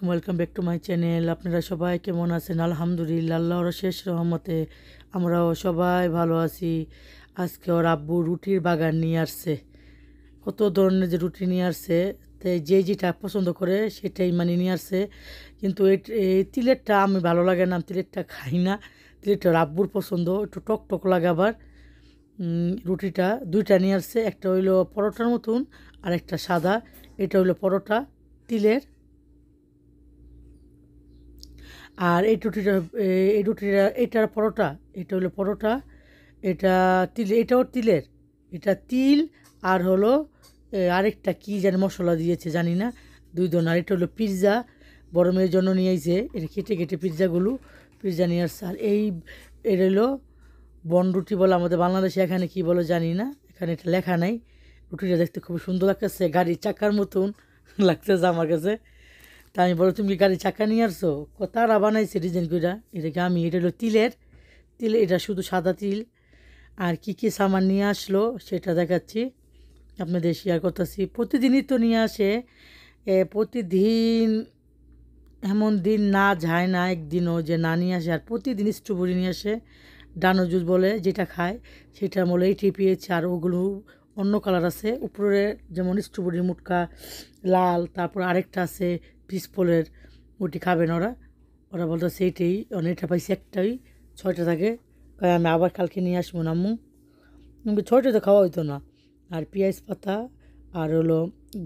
আসসালামাইকুম welcome back to my channel আপনারা সবাই কেমন আছেন আলহামদুলিল্লাহ আল্লাহর শেষ রহমতে আমরাও সবাই ভালো আছি আজকে ওর আব্বু রুটির বাগান নিয়ে আসছে কত ধরনের যে রুটি নিয়ে আসছে তাই যে যেটা পছন্দ করে সেটাই মানে নিয়ে আসছে কিন্তু এই তিলেরটা আমি ভালো লাগে না তিলেরটা খাই না তিলেরটা ওর আব্বুর পছন্দ একটু টক টক লাগে আবার রুটিটা দুইটা নিয়ে আসছে একটা হইলো পরোটার মতন আর একটা সাদা এটা হইলো পরোটা তিলের আর এই রুটিটা এই রুটিটা এটার পরোটা এটা হলো পরোটা এটা তিল এটাও তিলের এটা তিল আর হলো আরেকটা কী যেন মশলা দিয়েছে জানি না দুই দন আর এটা হলো পিৎজা বড় মেয়ের জন্য নিয়ে আইছে এটা কেটে কেটে পিৎজাগুলো পিৎজা নিয়ে আসছে আর এই এটা হলো বনরুটি বলে আমাদের বাংলাদেশে এখানে কি বলো জানি না এখানে এটা লেখা নাই রুটিটা দেখতে খুব সুন্দর লাগতেছে গাড়ির চাকার মতন লাগতেছে আমার কাছে তা আমি বলো তুমি কি গাড়ি চাকা নিয়ে আসছো তারা বানাইছে ডিজাইন করে এটাকে আমি এটা হলো তিলের তিল এটা শুধু সাদা তিল আর কি কি সামান নিয়ে আসলো সেটা দেখাচ্ছি আপনাদের শেয়ার করতেছি প্রতিদিনই তো নিয়ে আসে প্রতিদিন এমন দিন না যায় না একদিনও যে না নিয়ে আসে আর প্রতিদিন স্ট্রবেরি নিয়ে আসে ডানো জুস বলে যেটা খায় সেটা বলে এইটি পেয়েছে আর ওগুলো অন্য কালার আছে উপরে যেমন স্ট্রবেরি মুটকা লাল তারপর আরেকটা আছে পিসপলের গুটি খাবে না ওরা ওরা বলতো সেইটাই অনেকটা পাইছি একটাই ছয়টা থাকে তাই আমি আবার কালকে নিয়ে আসবো না আম্মু কিন্তু ছয়টা তো খাওয়া হইতো না আর পেঁয়াজ পাতা আর হলো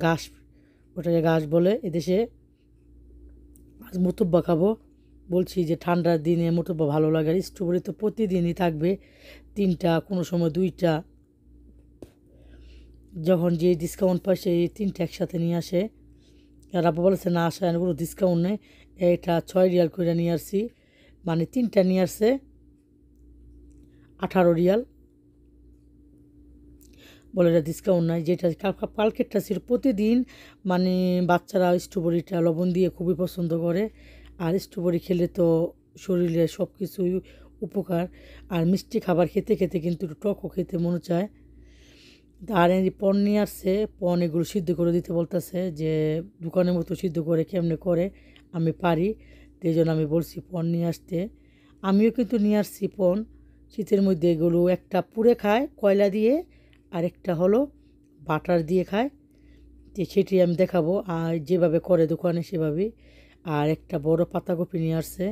ঘাস ওটাকে ঘাস বলে এদেশে আজ মুতুব্বা খাবো বলছি যে ঠান্ডার দিনে মুতুব্বা ভালো লাগে আর স্ট্রবেরি তো প্রতিদিনই থাকবে তিনটা কোনো সময় দুইটা যখন যে ডিসকাউন্ট পায় সেই তিনটা একসাথে নিয়ে আসে আর আব্বা বলেছে না আসা অনেকগুলো ডিসকাউন্ট নেই এটা ছয় রিয়াল করে নিয়ে আসছি মানে তিনটা নিয়ে আসছে আঠারো রিয়াল বলে এটা ডিসকাউন্ট নাই যেটা পালকেটটা ছিল প্রতিদিন মানে বাচ্চারা স্ট্রবেরিটা লবণ দিয়ে খুবই পছন্দ করে আর স্ট্রবেরি খেলে তো শরীরে সব কিছুই উপকার আর মিষ্টি খাবার খেতে খেতে কিন্তু একটু টকও খেতে মনে চায় আর পণ নিয়ে আসছে পণ এগুলো সিদ্ধ করে দিতে বলতেছে যে দোকানের মতো সিদ্ধ করে কেমনে করে আমি পারি এই জন্য আমি বলছি পণ নিয়ে আসতে আমিও কিন্তু নিয়ে আসছি পণ শীতের মধ্যে এগুলো একটা পুড়ে খায় কয়লা দিয়ে আর একটা হলো বাটার দিয়ে খায় যে সেটি আমি দেখাবো আর যেভাবে করে দোকানে সেভাবেই আর একটা বড় পাতাকপি নিয়ে আসছে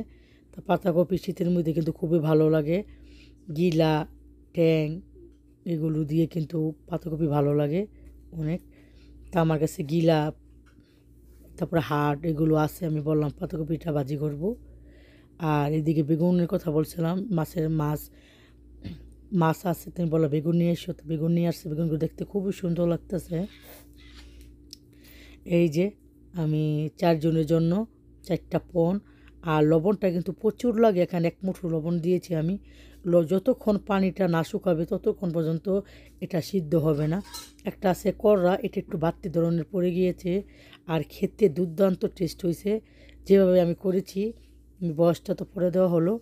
তো পাতাকপি শীতের মধ্যে কিন্তু খুবই ভালো লাগে গিলা ট্যাং এগুলো দিয়ে কিন্তু পাতাকপি ভালো লাগে অনেক তা আমার কাছে গিলা তারপরে হাট এগুলো আছে আমি বললাম পাতাকপিটা ভাজি করব আর এদিকে বেগুনের কথা বলছিলাম মাছের মাছ মাছ আছে তুমি বলো বেগুন নিয়ে এসো তো বেগুন নিয়ে আসছে বেগুনগুলো দেখতে খুবই সুন্দর লাগতেছে এই যে আমি চারজনের জন্য চারটা পণ আর লবণটা কিন্তু প্রচুর লাগে এখানে এক মুঠো লবণ দিয়েছি আমি যতক্ষণ পানিটা না শুকাবে ততক্ষণ পর্যন্ত এটা সিদ্ধ হবে না একটা আছে কররা এটা একটু বাড়তি ধরনের পড়ে গিয়েছে আর খেতে দুর্দান্ত টেস্ট হয়েছে যেভাবে আমি করেছি বয়সটা তো পরে দেওয়া হলো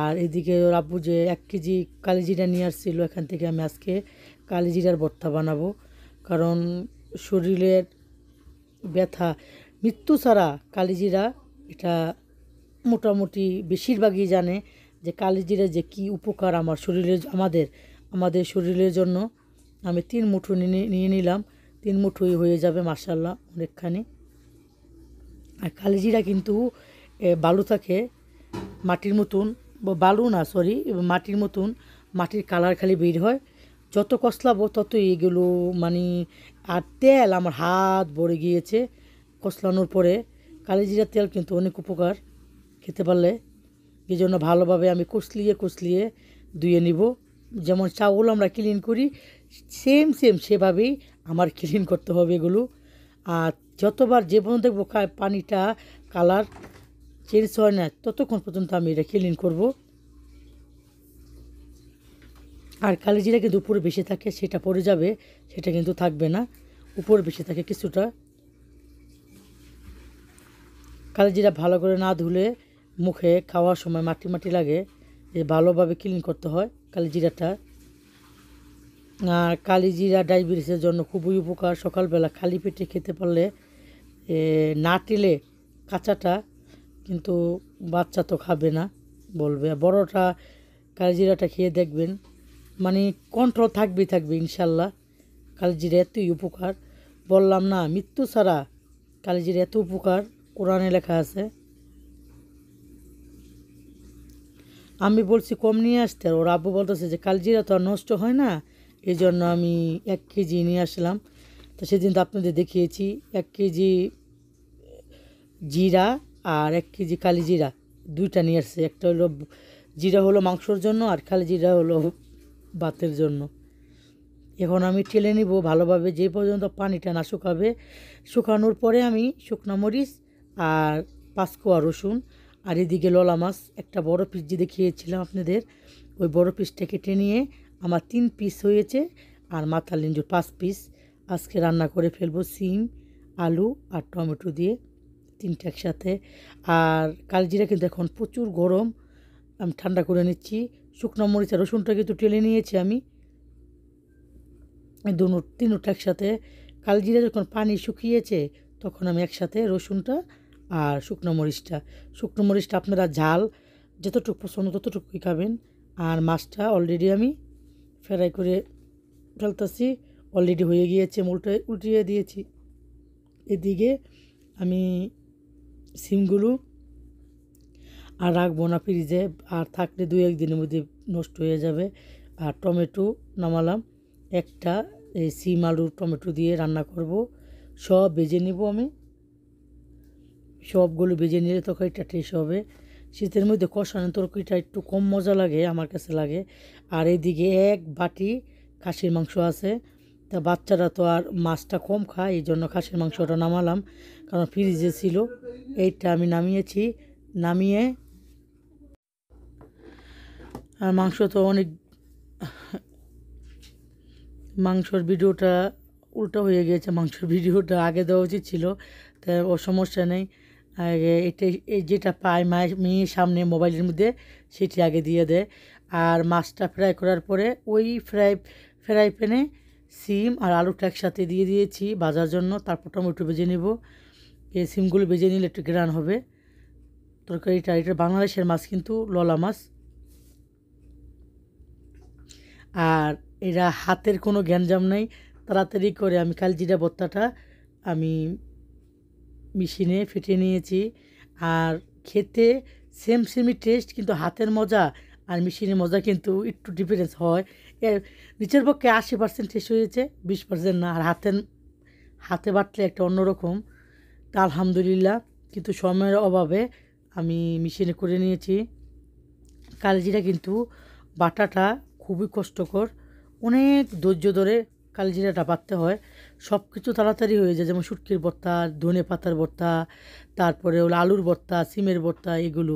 আর এদিকে আব্বু যে এক কেজি কালিজিরা নিয়ে আসছিল এখান থেকে আমি আজকে কালিজিরার ভর্তা বানাবো কারণ শরীরের ব্যথা মৃত্যু ছাড়া কালিজিরা এটা মোটামুটি বেশিরভাগই জানে যে কালিজিরা যে কি উপকার আমার শরীরে আমাদের আমাদের শরীরের জন্য আমি তিন মুঠো নিয়ে নিলাম তিন মুঠোই হয়ে যাবে মার্শাল্লাহ অনেকখানি আর কালিজিরা কিন্তু বালু থাকে মাটির মতন বালু না সরি মাটির মতন মাটির কালার খালি বের হয় যত কসলাবো তত এগুলো মানে আর তেল আমার হাত ভরে গিয়েছে কসলানোর পরে কালিজিরা তেল কিন্তু অনেক উপকার খেতে পারলে এই জন্য ভালোভাবে আমি কুচলিয়ে কুচলিয়ে ধুয়ে নিব যেমন চাউল আমরা ক্লিন করি সেম সেম সেভাবেই আমার ক্লিন করতে হবে এগুলো আর যতবার যে পর্যন্ত দেখবো পানিটা কালার চেঞ্জ হয় না ততক্ষণ পর্যন্ত আমি এটা ক্লিন করব আর কালিজিরা কিন্তু উপরে বেশি থাকে সেটা পড়ে যাবে সেটা কিন্তু থাকবে না উপরে বেশি থাকে কিছুটা কালিজিরা ভালো করে না ধুলে মুখে খাওয়ার সময় মাটি মাটি লাগে যে ভালোভাবে ক্লিন করতে হয় জিরাটা আর কালিজিরা ডায়াবেটিসের জন্য খুবই উপকার সকালবেলা খালি পেটে খেতে পারলে না টিলে কাঁচাটা কিন্তু বাচ্চা তো খাবে না বলবে বড়টা জিরাটা খেয়ে দেখবেন মানে কন্ট্রোল থাকবেই থাকবে ইনশাল্লাহ জিরা এতই উপকার বললাম না মৃত্যু ছাড়া জিরা এত উপকার কোরআনে লেখা আছে আমি বলছি কম নিয়ে আসতে আর ওর আব্বু বলতেছে যে কালজিরা তো আর নষ্ট হয় না এই জন্য আমি এক কেজি নিয়ে আসলাম তো সেদিন তো আপনাদের দেখিয়েছি এক কেজি জিরা আর এক কেজি কালি জিরা দুইটা নিয়ে আসছে একটা হলো জিরা হলো মাংসর জন্য আর কালি জিরা হলো ভাতের জন্য এখন আমি ঠেলে নিব ভালোভাবে যে পর্যন্ত পানিটা না শুকাবে শুকানোর পরে আমি শুকনো মরিচ আর পাঁচকোয়া রসুন আর এদিকে ললা মাছ একটা বড় পিস যে দেখিয়েছিলাম আপনাদের ওই বড় পিসটা কেটে নিয়ে আমার তিন পিস হয়েছে আর মাথার লিঞ্জুর পাঁচ পিস আজকে রান্না করে ফেলবো সিম আলু আর টমেটো দিয়ে তিনটে একসাথে আর কালজিরা কিন্তু এখন প্রচুর গরম আমি ঠান্ডা করে নিচ্ছি শুকনো মরিচ আর রসুনটা কিন্তু টেলে নিয়েছি আমি দুনো তিনটা একসাথে কালজিরা যখন পানি শুকিয়েছে তখন আমি একসাথে রসুনটা আর শুকনো মরিচটা শুকনো মরিচটা আপনারা ঝাল যতটুকু পছন্দ ততটুকুই খাবেন আর মাছটা অলরেডি আমি ফ্রাই করে ফেলতেছি অলরেডি হয়ে গিয়েছে মোলটা উল্টিয়ে দিয়েছি এদিকে আমি সিমগুলো আর রাখবো না ফ্রিজে আর থাকলে দু একদিনের মধ্যে নষ্ট হয়ে যাবে আর টমেটো নামালাম একটা এই সিম আলু টমেটো দিয়ে রান্না করব সব বেজে নেব আমি সবগুলো ভেজে নিলে তরকারিটা টেস্ট হবে শীতের মধ্যে কষানো তরকারিটা একটু কম মজা লাগে আমার কাছে লাগে আর এইদিকে এক বাটি খাসির মাংস আছে তা বাচ্চারা তো আর মাছটা কম খায় এই জন্য খাসির মাংসটা নামালাম কারণ ফ্রিজে ছিল এইটা আমি নামিয়েছি নামিয়ে আর মাংস তো অনেক মাংসর ভিডিওটা উল্টো হয়ে গিয়েছে মাংসর ভিডিওটা আগে দেওয়া উচিত ছিল তাই ও সমস্যা নেই আর এটা যেটা পায় মায়ের মেয়ে সামনে মোবাইলের মধ্যে সেটি আগে দিয়ে দেয় আর মাছটা ফ্রাই করার পরে ওই ফ্রাই ফ্রাই প্যানে সিম আর আলুটা একসাথে দিয়ে দিয়েছি বাজার জন্য তারপর টমেটো বেজে নেব এই সিমগুলো বেজে নিলে একটু গ্রান হবে তরকারিটা এটা বাংলাদেশের মাছ কিন্তু ললা মাছ আর এরা হাতের কোনো জ্ঞানজাম নাই তাড়াতাড়ি করে আমি কালজিরা বত্তাটা আমি মেশিনে ফেটিয়ে নিয়েছি আর খেতে সেম সেমি টেস্ট কিন্তু হাতের মজা আর মেশিনের মজা কিন্তু একটু ডিফারেন্স হয় নিচের পক্ষে আশি পার্সেন্ট টেস্ট হয়েছে বিশ পার্সেন্ট না আর হাতের হাতে বাটলে একটা অন্যরকম তা আলহামদুলিল্লাহ কিন্তু সময়ের অভাবে আমি মেশিনে করে নিয়েছি কালজিরা কিন্তু বাটাটা খুবই কষ্টকর অনেক ধৈর্য ধরে কালজিরাটা পাততে হয় সব কিছু তাড়াতাড়ি হয়ে যায় যেমন শুটকির ভর্তা ধনে পাতার ভর্তা তারপরে হলো আলুর ভর্তা সিমের ভর্তা এগুলো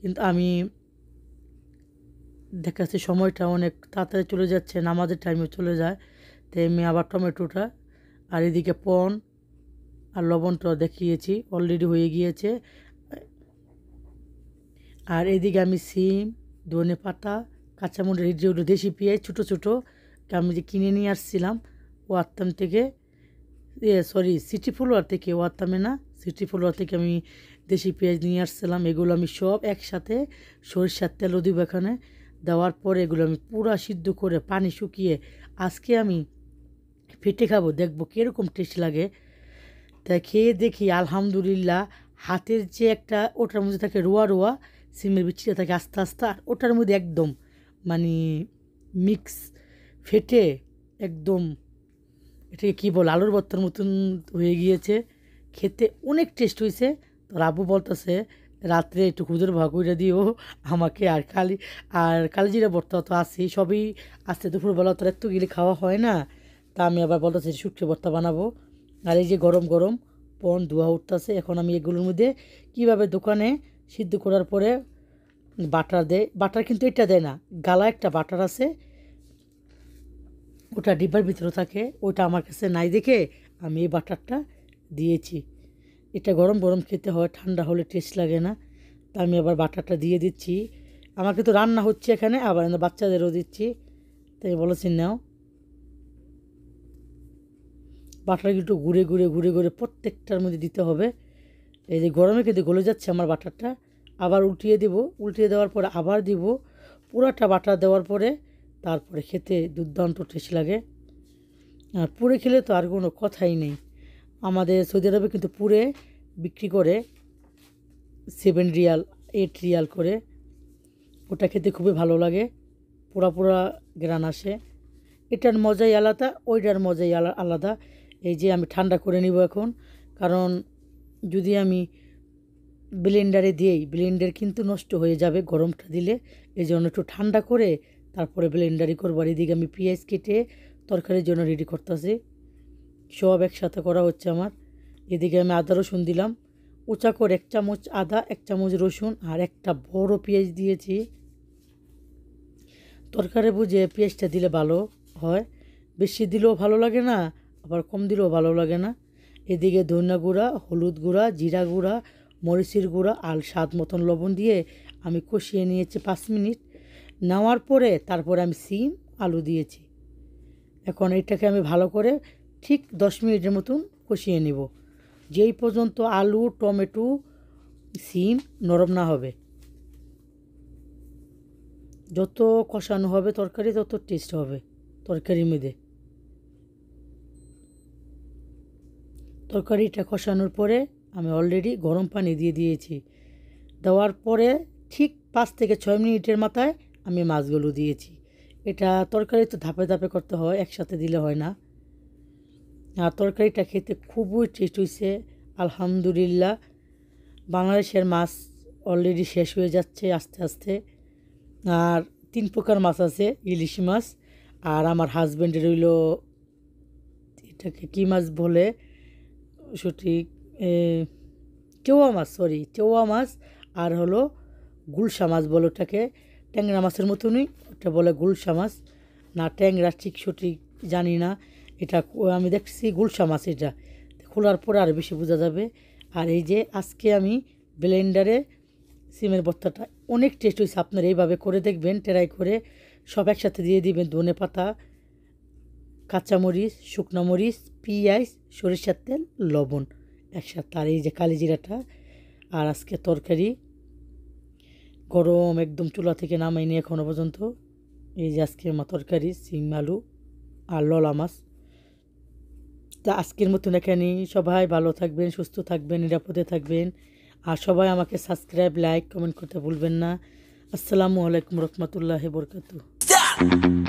কিন্তু আমি দেখা সময়টা অনেক তাড়াতাড়ি চলে যাচ্ছে নামাজের টাইমে চলে যায় তেমনি আবার টমেটোটা আর এদিকে পন আর লবণটা দেখিয়েছি অলরেডি হয়ে গিয়েছে আর এদিকে আমি সিম ধনে পাতা কাঁচামরিচ যেগুলো দেশি পেঁয়াজ ছোটো ছোটো আমি যে কিনে নিয়ে আসছিলাম ওয়াত্তাম থেকে সরি সিটি ফ্লোয়ার থেকে ওয়াত্তামে না সিটি ফ্লোয়ার থেকে আমি দেশি পেঁয়াজ নিয়ে আসছিলাম এগুলো আমি সব একসাথে সরিষার তেল দিব এখানে দেওয়ার পরে এগুলো আমি পুরা সিদ্ধ করে পানি শুকিয়ে আজকে আমি ফেটে খাবো দেখবো কীরকম টেস্ট লাগে তাই খেয়ে দেখি আলহামদুলিল্লাহ হাতের যে একটা ওটার মধ্যে থাকে রোয়া রোয়া সিমের বিচিটা থাকে আস্তে আস্তে আর ওটার মধ্যে একদম মানে মিক্স ফেটে একদম এটাকে কী বল আলুর ভর্তার মতন হয়ে গিয়েছে খেতে অনেক টেস্ট হয়েছে তো রাবু বলতেছে রাত্রে একটু খুদের ভাগুইটা দিও আমাকে আর কালি আর কালিজিরা বর্তা তো আছে সবই আসতে দুপুরবেলা তো একটু গেলে খাওয়া হয় না তা আমি আবার বলতেছি শুক্রে বর্তা বানাবো আর এই যে গরম গরম পন ধোয়া উঠতেছে এখন আমি এগুলোর মধ্যে কিভাবে দোকানে সিদ্ধ করার পরে বাটার দেয় বাটার কিন্তু এটা দেয় না গালা একটা বাটার আছে ওটা ডিব্বার ভিতরে থাকে ওটা আমার কাছে নাই দেখে আমি এই বাটারটা দিয়েছি এটা গরম গরম খেতে হয় ঠান্ডা হলে টেস্ট লাগে না তা আমি আবার বাটারটা দিয়ে দিচ্ছি আমাকে তো রান্না হচ্ছে এখানে আবার বাচ্চাদেরও দিচ্ছি তাই বলেছি নাও বাটার একটু ঘুরে ঘুরে ঘুরে ঘুরে প্রত্যেকটার মধ্যে দিতে হবে এই যে গরমে কিন্তু গলে যাচ্ছে আমার বাটারটা আবার উল্টিয়ে দেব উল্টিয়ে দেওয়ার পরে আবার দিব পুরাটা বাটার দেওয়ার পরে তারপরে খেতে দুর্দান্ত টেস্ট লাগে আর পুরে খেলে তো আর কোনো কথাই নেই আমাদের সৌদি আরবে কিন্তু পুরে বিক্রি করে সেভেন রিয়াল এইট রিয়াল করে ওটা খেতে খুবই ভালো লাগে পোড়া পোড়া গ্রান আসে এটার মজাই আলাদা ওইটার মজাই আলাদা এই যে আমি ঠান্ডা করে নিব এখন কারণ যদি আমি ব্লেন্ডারে দিয়েই ব্লেন্ডার কিন্তু নষ্ট হয়ে যাবে গরমটা দিলে এই জন্য একটু ঠান্ডা করে তারপরে ব্লেন্ডারি করবার এদিকে আমি পেঁয়াজ কেটে তরকারির জন্য রেডি করতেছি সব একসাথে করা হচ্ছে আমার এদিকে আমি আদা রসুন দিলাম উঁচা করে এক চামচ আদা এক চামচ রসুন আর একটা বড় পেঁয়াজ দিয়েছি তরকারি বুঝে পেঁয়াজটা দিলে ভালো হয় বেশি দিলেও ভালো লাগে না আবার কম দিলেও ভালো লাগে না এদিকে ধনিয়া গুঁড়া হলুদ গুঁড়া জিরা গুঁড়া মরিচের গুঁড়া আর স্বাদ মতন লবণ দিয়ে আমি কষিয়ে নিয়েছি পাঁচ মিনিট নেওয়ার পরে তারপরে আমি সিম আলু দিয়েছি এখন এটাকে আমি ভালো করে ঠিক দশ মিনিটের মতন কষিয়ে নিব যেই পর্যন্ত আলু টমেটো সিম নরম না হবে যত কষানো হবে তরকারি তত টেস্ট হবে তরকারি মেদে তরকারিটা কষানোর পরে আমি অলরেডি গরম পানি দিয়ে দিয়েছি দেওয়ার পরে ঠিক পাঁচ থেকে ছয় মিনিটের মাথায় আমি মাছগুলো দিয়েছি এটা তরকারি তো ধাপে ধাপে করতে হয় একসাথে দিলে হয় না আর তরকারিটা খেতে খুবই টেস্ট হয়েছে আলহামদুলিল্লাহ বাংলাদেশের মাছ অলরেডি শেষ হয়ে যাচ্ছে আস্তে আস্তে আর তিন প্রকার মাছ আছে ইলিশ মাছ আর আমার হাজব্যান্ডে রইল এটাকে কী মাছ বলে সঠিক চেওয়া মাছ সরি চেওয়া মাছ আর হলো গুলশা মাছ বলে ওটাকে ট্যাংরা মাছের মতনই ওটা বলে গুলশা মাছ না ট্যাংরা ঠিক সঠিক জানি না এটা আমি দেখছি গুলশা মাছ এটা খোলার পরে আর বেশি বোঝা যাবে আর এই যে আজকে আমি ব্লেন্ডারে সিমের বস্তাটা অনেক টেস্ট হয়েছে আপনার এইভাবে করে দেখবেন ট্রাই করে সব একসাথে দিয়ে দিবেন ধনে পাতা কাঁচামরিচ শুকনো মরিচ পিঁয়াজ সরিষার তেল লবণ একসাথে আর এই যে কালিজিরাটা আর আজকে তরকারি গরম একদম চুলা থেকে নামাইনি এখনও পর্যন্ত এই যে আজকে মা তরকারি সিম আলু আর ললা মাছ তা আজকের মতন এখানে সবাই ভালো থাকবেন সুস্থ থাকবেন নিরাপদে থাকবেন আর সবাই আমাকে সাবস্ক্রাইব লাইক কমেন্ট করতে ভুলবেন না আসসালামু আলাইকুম রহমতুল্লাহ you.